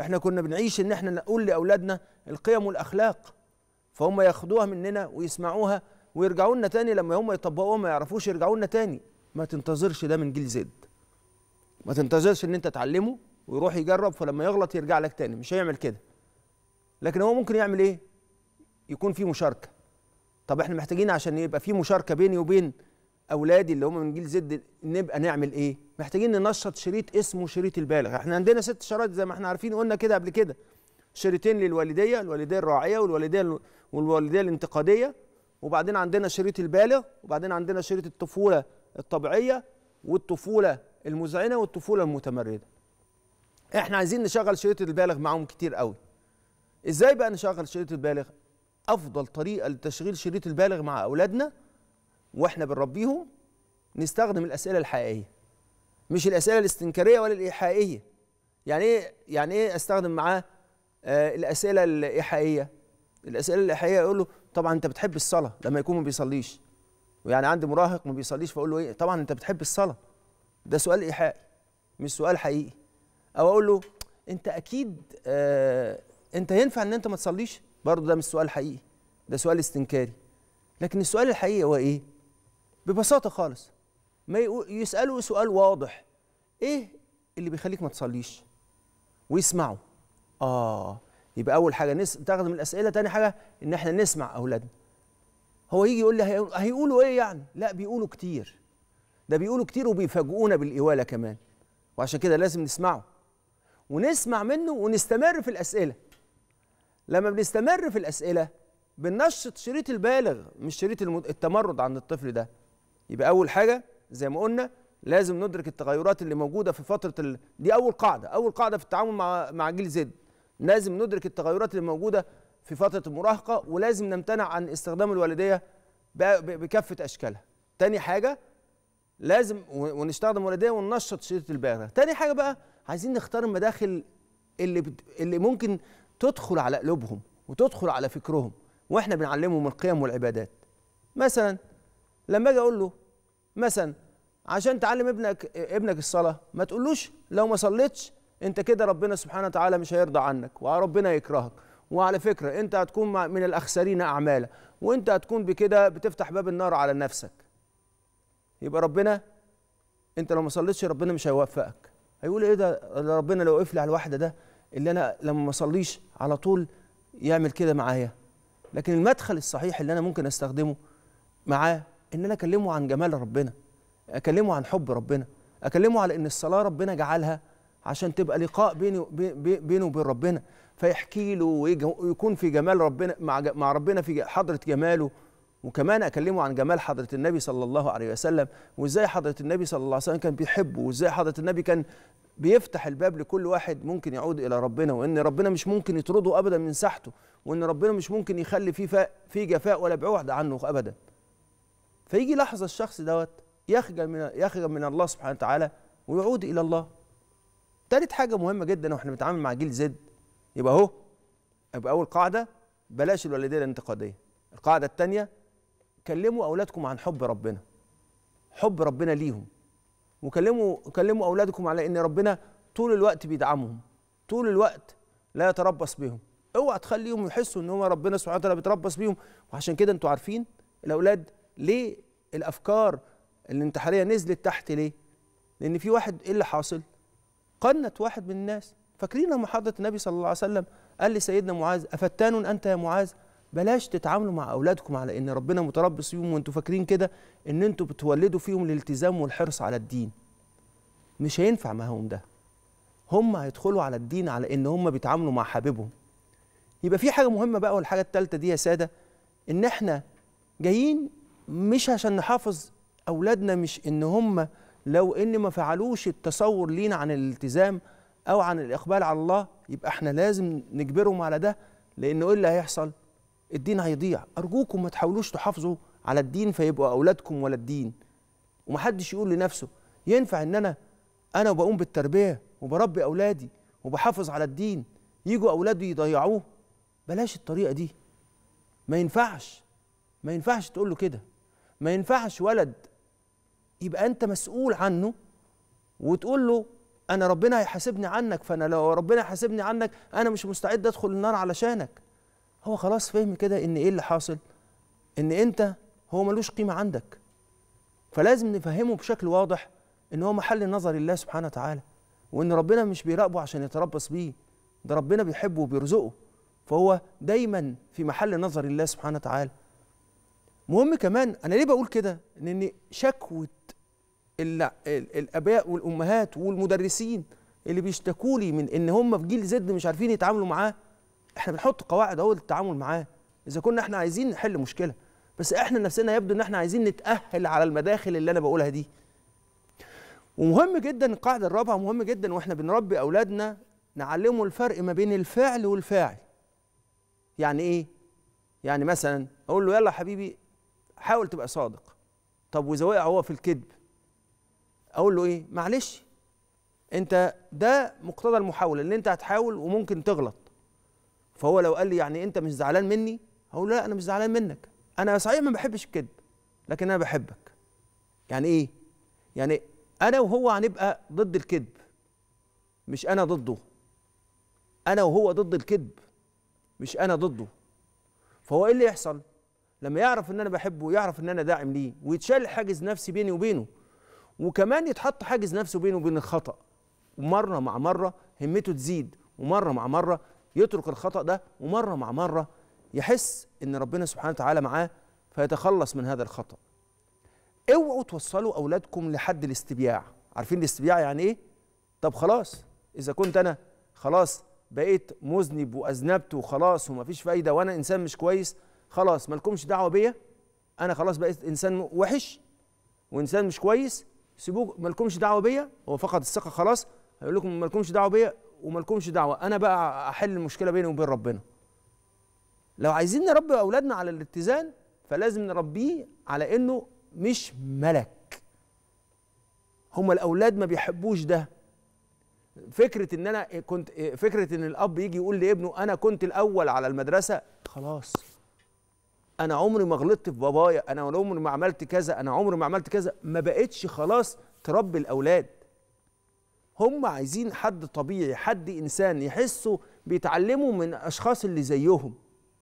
احنا كنا بنعيش ان احنا نقول لاولادنا القيم والاخلاق فهم ياخدوها مننا ويسمعوها ويرجعوا لنا تاني لما هم يطبقوها ما يعرفوش يرجعوا لنا تاني ما تنتظرش ده من جيل زد ما تنتظرش ان انت تعلمه ويروح يجرب فلما يغلط يرجع لك تاني مش هيعمل كده لكن هو ممكن يعمل ايه يكون في مشاركه طب احنا محتاجين عشان يبقى في مشاركه بيني وبين اولادي اللي هم من جيل زد نبقى نعمل ايه محتاجين ننشط شريط اسمه شريط البالغ احنا عندنا ست شرايط زي ما احنا عارفين قلنا كده قبل كده شريطين للوالديه الوالديه الراعيه والوالديه والوالديه الانتقاديه وبعدين عندنا شريط البالغ وبعدين عندنا شريط الطفوله الطبيعيه والطفوله المزعنه والطفوله المتمرده احنا عايزين نشغل شريط البالغ معاهم كتير قوي ازاي بقى نشغل شريط البالغ افضل طريقه لتشغيل شريط البالغ مع اولادنا واحنا بنربيهم نستخدم الاسئله الحقيقيه مش الاسئله الاستنكاريه ولا الايحائيه يعني ايه يعني ايه استخدم معاه آه الاسئله الايحائيه الاسئله الايحائيه يقول له طبعا انت بتحب الصلاه لما يكون ما بيصليش ويعني عندي مراهق ما بيصليش فاقول له ايه طبعا انت بتحب الصلاه ده سؤال ايحائي مش سؤال حقيقي او اقول له انت اكيد آه انت ينفع ان انت ما تصليش برضه ده مش سؤال حقيقي ده سؤال استنكاري لكن السؤال الحقيقي هو ايه ببساطه خالص ما يسألوا سؤال واضح إيه اللي بيخليك ما تصليش ويسمعوا آه يبقى أول حاجة نس... تاخد من الأسئلة تاني حاجة إن إحنا نسمع أولادنا هو يجي يقول لي هيقولوا إيه يعني لا بيقولوا كتير ده بيقولوا كتير وبيفاجئونا بالإوالة كمان وعشان كده لازم نسمعه ونسمع منه ونستمر في الأسئلة لما بنستمر في الأسئلة بننشط شريط البالغ مش شريط التمرد عند الطفل ده يبقى أول حاجة زي ما قلنا لازم ندرك التغيرات اللي موجوده في فتره ال... دي اول قاعده اول قاعده في التعامل مع مع جيل زد لازم ندرك التغيرات اللي موجوده في فتره المراهقه ولازم نمتنع عن استخدام الوالديه بكافه اشكالها تاني حاجه لازم ونستخدم الوالديه وننشط شريط البالغه تاني حاجه بقى عايزين نختار المداخل اللي بت... اللي ممكن تدخل على قلوبهم وتدخل على فكرهم واحنا بنعلمهم القيم والعبادات مثلا لما اجي اقول له مثلا عشان تعلم ابنك ابنك الصلاه ما تقولوش لو ما صليتش انت كده ربنا سبحانه وتعالى مش هيرضى عنك وربنا يكرهك وعلى فكره انت هتكون من الاخسرين اعمالا وانت هتكون بكده بتفتح باب النار على نفسك يبقى ربنا انت لو ما صليتش ربنا مش هيوفقك هيقول ايه ده ربنا لو وقف لي على الواحده ده اللي انا لما ما صليش على طول يعمل كده معايا لكن المدخل الصحيح اللي انا ممكن استخدمه معاه ان انا اكلمه عن جمال ربنا اكلمه عن حب ربنا اكلمه على ان الصلاه ربنا جعلها عشان تبقى لقاء بيني بينه وبين ربنا فيحكي له ويكون في جمال ربنا مع مع ربنا في حضره جماله وكمان اكلمه عن جمال حضره النبي صلى الله عليه وسلم وازاي حضره النبي صلى الله عليه وسلم كان بيحبه وازاي حضره النبي كان بيفتح الباب لكل واحد ممكن يعود الى ربنا وان ربنا مش ممكن يطرده ابدا من ساحته وان ربنا مش ممكن يخلي فيه في جفاء ولا بعوض عنه ابدا فيجي لحظه الشخص دوت يخجل من يخجل من الله سبحانه وتعالى ويعود الى الله تالت حاجه مهمه جدا واحنا بنتعامل مع جيل زد يبقى اهو يبقى اول قاعده بلاش الوالديه الانتقاديه القاعده الثانيه كلموا اولادكم عن حب ربنا حب ربنا ليهم وكلموا كلموا اولادكم على ان ربنا طول الوقت بيدعمهم طول الوقت لا يتربص بهم اوعى تخليهم يحسوا ان هم ربنا سبحانه وتعالى بيتربص بيهم وعشان كده انتوا عارفين الاولاد ليه الافكار الانتحاريه نزلت تحت ليه لان في واحد ايه اللي حاصل قنت واحد من الناس فاكرين لما حضرة النبي صلى الله عليه وسلم قال لسيدنا معاذ أفتان أنت يا معاذ بلاش تتعاملوا مع أولادكم على إن ربنا متربص فيهم وأنتوا فاكرين كده إن أنتوا بتولدوا فيهم الالتزام والحرص على الدين مش هينفع معاهم ده هم هيدخلوا على الدين على إن هم بيتعاملوا مع حبيبهم يبقى في حاجة مهمة بقى والحاجة الثالثه دي يا سادة إن إحنا جايين مش عشان نحافظ اولادنا مش ان هم لو ان ما فعلوش التصور لينا عن الالتزام او عن الاقبال على الله يبقى احنا لازم نجبرهم على ده لانه ايه اللي هيحصل الدين هيضيع ارجوكم ما تحاولوش تحافظوا على الدين فيبقوا اولادكم ولا الدين ومحدش يقول لنفسه ينفع ان انا انا وبقوم بالتربيه وبربي اولادي وبحافظ على الدين يجوا اولادي يضيعوه بلاش الطريقه دي ما ينفعش ما ينفعش تقول له كده ما ينفعش ولد يبقى انت مسؤول عنه وتقول له انا ربنا هيحاسبني عنك فانا لو ربنا هيحاسبني عنك انا مش مستعد ادخل النار علشانك هو خلاص فهم كده ان ايه اللي حاصل ان انت هو ملوش قيمه عندك فلازم نفهمه بشكل واضح ان هو محل نظر الله سبحانه وتعالى وان ربنا مش بيراقبه عشان يتربص بيه ده ربنا بيحبه وبيرزقه فهو دايما في محل نظر الله سبحانه وتعالى مهم كمان انا ليه بقول كده ان شكوه الاباء والامهات والمدرسين اللي بيشتكوا لي من ان هم في جيل زد مش عارفين يتعاملوا معاه احنا بنحط قواعد اهو للتعامل معاه اذا كنا احنا عايزين نحل مشكله بس احنا نفسنا يبدو ان احنا عايزين نتاهل على المداخل اللي انا بقولها دي ومهم جدا القاعده الرابعه مهم جدا واحنا بنربي اولادنا نعلمه الفرق ما بين الفعل والفاعل يعني ايه يعني مثلا اقول له يلا يا حبيبي حاول تبقى صادق طب واذا وقع هو في الكذب اقول له ايه معلش انت ده مقتضى المحاوله ان انت هتحاول وممكن تغلط فهو لو قال لي يعني انت مش زعلان مني هقول له لا انا مش زعلان منك انا صحيح ما بحبش الكذب لكن انا بحبك يعني ايه يعني انا وهو هنبقى ضد الكذب مش انا ضده انا وهو ضد الكذب مش انا ضده فهو ايه اللي يحصل لما يعرف ان انا بحبه ويعرف ان انا داعم ليه ويتشال حاجز نفسي بيني وبينه وكمان يتحط حاجز نفسه بينه وبين الخطا ومره مع مره همته تزيد ومره مع مره يترك الخطا ده ومره مع مره يحس ان ربنا سبحانه وتعالى معاه فيتخلص من هذا الخطا اوعوا توصلوا اولادكم لحد الاستبياع عارفين الاستبياع يعني ايه طب خلاص اذا كنت انا خلاص بقيت مذنب واذنبت وخلاص ومفيش فايده وانا انسان مش كويس خلاص مالكمش دعوه بيا انا خلاص بقيت انسان وحش وانسان مش كويس سيبوك مالكمش دعوه بيا هو فقد الثقه خلاص هيقول لكم مالكمش دعوه بيا ومالكمش دعوه انا بقى احل المشكله بيني وبين ربنا لو عايزين نربي اولادنا على الاتزان فلازم نربيه على انه مش ملك هما الاولاد ما بيحبوش ده فكره ان انا كنت فكره ان الاب يجي يقول لابنه انا كنت الاول على المدرسه خلاص انا عمري ما غلطت في بابايا انا عمري ما عملت كذا انا عمري ما عملت كذا ما بقتش خلاص تربي الاولاد هم عايزين حد طبيعي حد انسان يحسوا بيتعلموا من اشخاص اللي زيهم